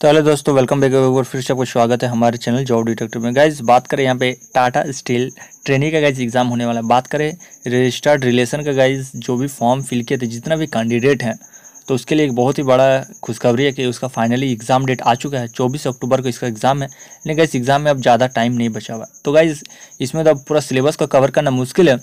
तो हेलो दोस्तों welcome back और फिर से आपको स्वागत है हमारे चैनल जॉब डिटेक्टिव में गाइज बात करें यहाँ पे टाटा स्टील ट्रेनिंग का गाइज एग्ज़ाम होने वाला है बात करें रजिस्टर्ड रिलेशन का गाइज जो भी फॉर्म फिल किए थे जितना भी कैंडिडेट हैं तो उसके लिए एक बहुत ही बड़ा खुशखबरी है कि उसका फाइनली एग्ज़ाम डेट आ चुका है चौबीस अक्टूबर को इसका एग्ज़ाम है लेकिन गाइज एग्ज़ाम में अब ज़्यादा टाइम नहीं बचा हुआ तो गाइज़ इसमें तो अब पूरा सिलेबस को कवर करना मुश्किल है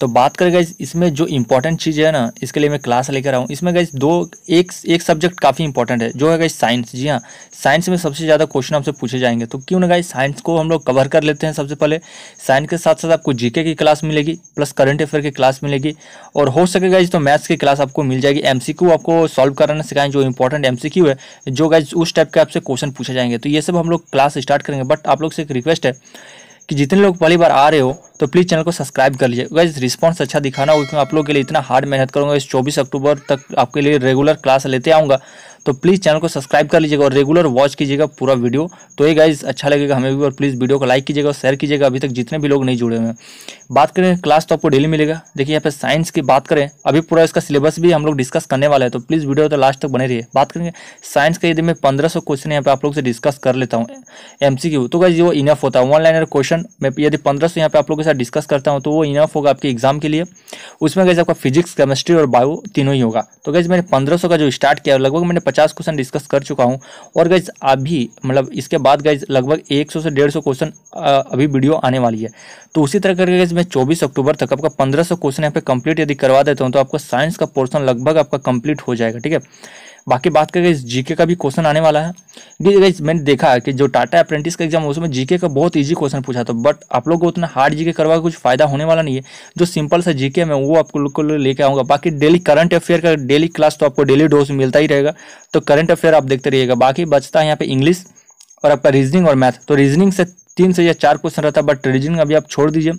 तो बात करें गई इसमें जो इंपॉर्टेंट चीज़ है ना इसके लिए मैं क्लास लेकर आऊँ इसमें गई दो एक एक सब्जेक्ट काफ़ी इंपॉर्टेंट है जो है गई साइंस जी हाँ साइंस में सबसे ज़्यादा क्वेश्चन आपसे पूछे जाएंगे तो क्यों ना गाइज साइंस को हम लोग कवर कर लेते हैं सबसे पहले साइंस के साथ साथ आपको जीके की क्लास मिलेगी प्लस करंट अफेयर की क्लास मिलेगी और हो सके इस तो मैथ्स की क्लास आपको मिल जाएगी एम आपको सॉल्व करना सिखाएं जो इंपॉर्टेंट एम है जो गाइज उस टाइप के आपसे क्वेश्चन पूछे जाएंगे तो ये सब हम लोग क्लास स्टार्ट करेंगे बट आप लोग से एक रिक्वेस्ट है कि जितने लोग पहली बार आ रहे हो तो प्लीज़ चैनल को सब्सक्राइब कर लीजिए गाइज रिस्पॉन्स अच्छा दिखाना होगा क्योंकि आप लोग के लिए इतना हार्ड मेहनत करूंगा इस चौबीस अक्टूबर तक आपके लिए रेगुलर क्लास लेते आऊँगा तो प्लीज़ चैनल को सब्सक्राइब कर लीजिएगा और रेगुलर वॉच कीजिएगा पूरा वीडियो तो ये गाइज अच्छा लगेगा हमें भी और प्लीज़ वीडियो को लाइक कीजिएगा शेयर कीजिएगा अभी तक जितने भी लोग नहीं जुड़े हुए हैं बात करें क्लास तो आपको डेली मिलेगा देखिए यहाँ पे साइंस की बात करें अभी पूरा इसका सिलेबस भी हम लोग डिस्कस करने वाला है तो प्लीज़ वीडियो तो लास्ट तक बने रही बात करेंगे साइंस का यदि मैं पंद्रह सौ क्वेश्चन यहाँ पे आप लोग से डिस्कस कर लेता हूँ एम सी क्यू तो गाइज वो इनफ होता है वन लाइनर क्वेश्चन मैं यदि पंद्रह सौ यहाँ पे आप लोग के साथ डिस्कस करता हूँ तो वो इनफ होगा आपके एग्जाम के लिए उसमें गाइज आपका फिजिक्स केमिस्ट्री और बायो तीनों ही होगा तो गाइज मैंने पंद्रह का जो स्टार्ट किया लगभग मैंने पचास क्वेश्चन डिस्कस कर चुका हूँ और गाइज अभी मतलब इसके बाद गाइज लगभग एक सौ से डेढ़ सौ क्वेश्चन अभी वीडियो आने वाली है तो उसी तरह करके गाइज मैं चौबीस अक्टूबर तक आपका पंद्रह सौ क्वेश्चन यहाँ पे कंप्लीट यदि करवा देता हूँ तो आपका साइंस का पोर्सन लगभग आपका कंप्लीट हो जाएगा ठीक है बाकी बात करें जीके का भी क्वेश्चन आने वाला है गाइज मैंने देखा है कि जो टाटा अप्रेंटिस का एग्जाम उसमें जीके का बहुत ईजी क्वेश्चन पूछा था बट आप लोग को उतना हार्ड जीके करवा कुछ फायदा होने वाला नहीं है जो सिंपल सा जीके में वो आपको लोग को लेकर आऊँगा बाकी डेली करंट अफेयर का डेली क्लास तो आपको डेली डोज मिलता ही रहेगा तो करंट अफेयर आप देखते रहिएगा बाकी बचता है यहाँ पे इंग्लिश और आपका रीजनिंग और मैथ तो रीजनिंग से तीन से या चार क्वेश्चन रहता है बट रीजनिंग अभी आप छोड़ दीजिए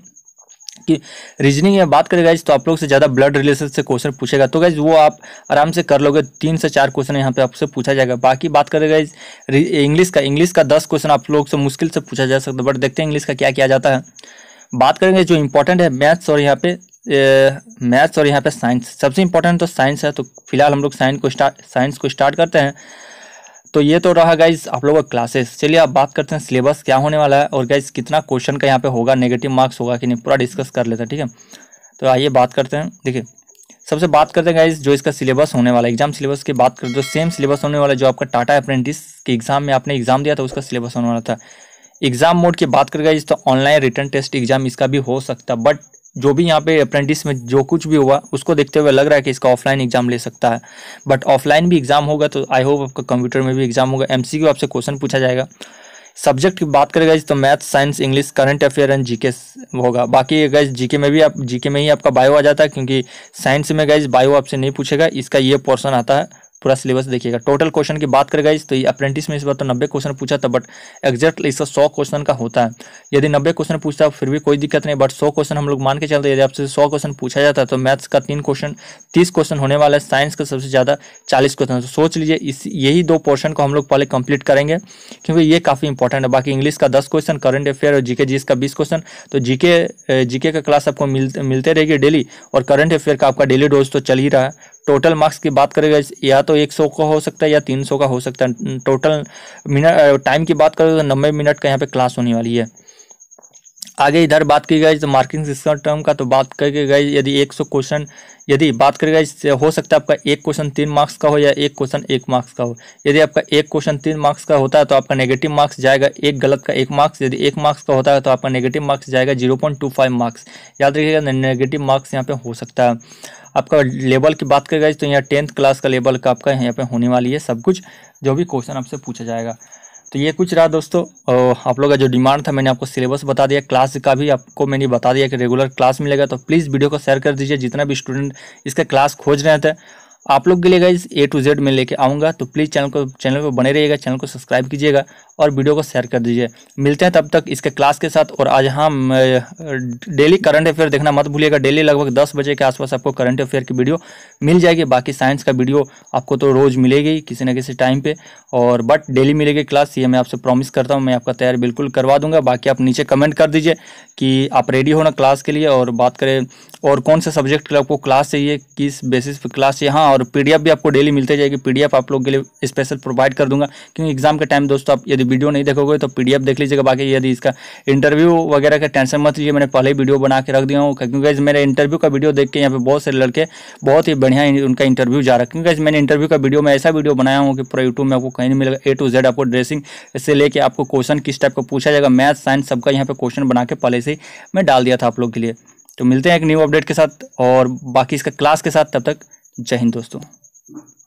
कि रीजनिंग में बात करें गाइज तो आप लोग से ज़्यादा ब्लड रिलेशन से क्वेश्चन पूछेगा तो गाइज वो आप आराम से कर लोगे तीन से चार क्वेश्चन यहाँ पे आपसे पूछा जाएगा बाकी बात करें गाइज इंग्लिश का इंग्लिश का दस क्वेश्चन आप लोग से मुश्किल से पूछा जा सकता है बट देखते हैं इंग्लिश का क्या किया जाता है बात करेंगे जो इंपॉर्टेंट है मैथ्स और यहाँ पे मैथ्स और यहाँ पे साइंस सबसे इंपॉर्टेंट तो साइंस है तो फिलहाल हम लोग साइंस को स्टार्ट साइंस को स्टार्ट करते हैं तो ये तो रहा गाइज आप लोगों का क्लासेस चलिए आप बात करते हैं सिलेबस क्या होने वाला है और गाइज कितना क्वेश्चन का यहाँ पे होगा नेगेटिव मार्क्स होगा कि नहीं पूरा डिस्कस कर लेते हैं ठीक है तो आइए बात करते हैं देखिए सबसे बात करते हैं गाइज जो इसका सिलेबस होने वाला है एग्जाम सिलेबस की बात करते जो सेम सिलेबस होने वाला जो आपका टाटा अप्रेंटिस के एग्जाम में आपने एग्जाम दिया था उसका सिलेबस होने वाला था एग्जाम मोड की बात कर गाइज तो ऑनलाइन रिटर्न टेस्ट एग्जाम इसका भी हो सकता बट जो भी यहाँ पे अप्रेंटिस में जो कुछ भी हुआ उसको देखते हुए लग रहा है कि इसका ऑफलाइन एग्जाम ले सकता है बट ऑफलाइन भी एग्जाम होगा तो आई होप आपका कंप्यूटर में भी एग्जाम होगा एमसीक्यू आपसे क्वेश्चन पूछा जाएगा सब्जेक्ट की बात करें इस तो math science English current affair and GK होगा बाकी गैस जीके में भी आप जीके में ही आपका बायो आ जाता है क्योंकि साइंस में गैस बायो आपसे नहीं पूछेगा इसका ये पोर्सन आता है पूरा सिलेबस देखिएगा टोटल क्वेश्चन की बात करेगा इस तो ये अप्रेंटिस में इस बार तो नब्बे क्वेश्चन पूछा था बट एक्जैक्ट इसका सौ क्वेश्चन का होता है यदि नब्बे क्वेश्चन पूछता फिर भी कोई दिक्कत नहीं बट सौ क्वेश्चन हम लोग मान के चलते यदि आपसे सौ क्वेश्चन पूछा जाता तो मैथ्स का तीन क्वेश्चन तीस क्वेश्चन होने वाला है साइंस का सबसे ज़्यादा चालीस क्वेश्चन तो सोच लीजिए इस यही दो पोर्शन को हम लोग पहले कंप्लीट करेंगे क्योंकि ये काफ़ी इंपॉर्टेंट है बाकी इंग्लिश का दस क्वेश्चन करंट अफेयर और जीके जीएस का बीस क्वेश्चन तो जीके जीके का क्लास आपको मिलते मिलते रहेगी डेली और करंट अफेयर का आपका डेली डोज तो चल ही रहा है टोटल मार्क्स की बात करें या तो 100 का हो सकता है या 300 का हो सकता है टोटल मिनट टाइम की बात करें तो नब्बे मिनट का यहाँ पे क्लास होने वाली है आगे इधर बात की गई तो मार्किंग सिस्टम टर्म का तो बात करके गई यदि 100 क्वेश्चन यदि बात करी गई हो सकता है आपका एक क्वेश्चन तीन मार्क्स का हो या एक क्वेश्चन एक मार्क्स का हो यदि आपका एक क्वेश्चन तीन मार्क्स का होता है तो आपका नेगेटिव मार्क्स जाएगा एक गलत का एक मार्क्स यदि एक मार्क्स का होता है तो आपका नेगेटिव मार्क्स जाएगा zero point two five marks याद रखिएगा नेगेटिव मार्क्स यहाँ पे हो सकता है आपका लेवल की बात गई तो यहाँ टेंथ क्लास का लेवल का आपका यहाँ पे होने वाली है सब कुछ जो भी क्वेश्चन आपसे पूछा जाएगा तो ये कुछ रहा दोस्तों आप लोग का जो डिमांड था मैंने आपको सिलेबस बता दिया क्लास का भी आपको मैंने बता दिया कि रेगुलर क्लास मिलेगा तो प्लीज़ वीडियो को शेयर कर दीजिए जितना भी स्टूडेंट इसका क्लास खोज रहे थे आप लोग के लिए गाइज ए टू जेड में लेके आऊँगा तो प्लीज़ चैनल को चैनल पर बने रहिएगा चैनल को सब्सक्राइब कीजिएगा और वीडियो को शेयर कर दीजिए मिलते हैं तब तक इसके क्लास के साथ और आज हम डेली करंट अफेयर देखना मत भूलिएगा डेली लगभग दस बजे के आसपास आपको करंट अफेयर की वीडियो मिल जाएगी बाकी साइंस का वीडियो आपको तो रोज़ मिलेगी किसी न किसी टाइम पर और बट डेली मिलेगी क्लास ये मैं आपसे प्रॉमिस करता हूँ मैं आपका तैयार बिल्कुल करवा दूंगा बाकी आप नीचे कमेंट कर दीजिए कि आप रेडी होना क्लास के लिए और बात करें और कौन से सब्जेक्ट के लिए आपको क्लास चाहिए किस बेसिस पे क्लास चाहिए हाँ और पीडीएफ भी आपको डेली मिलते जाएगी पीडीएफ आप लोग के लिए स्पेशल प्रोवाइड कर दूंगा क्योंकि एग्जाम के टाइम दोस्तों आप यदि वीडियो नहीं देखोगे तो पीडीएफ देख लीजिएगा बाकी यदि इसका इंटरव्यू वगैरह का टेंशन मत लीजिए मैंने पहले ही वीडियो बना के रख दिया हूँ क्योंकि मेरे इंटरव्यू का वीडियो देख के यहाँ पे बहुत सारे लड़के बहुत ही बढ़िया उनका इंटरव्यू जा रहा है क्योंकि मैंने इंटरव्यू का वीडियो में ऐसा वीडियो बनाया हूँ कि पूरा यूट्यूब में आपको कहीं नहीं मिलेगा ए टू जेड आपको ड्रेसिंग से लेके आपको क्वेश्चन किस टाइप का पूछा जाएगा मैथ साइंस सबका यहाँ पे क्वेश्चन बना के पहले से ही मैं डाल दिया था आप लोग के लिए तो मिलते हैं एक न्यू अपडेट के साथ और बाकी इसका क्लास के साथ तब तक जय हिंद दोस्तों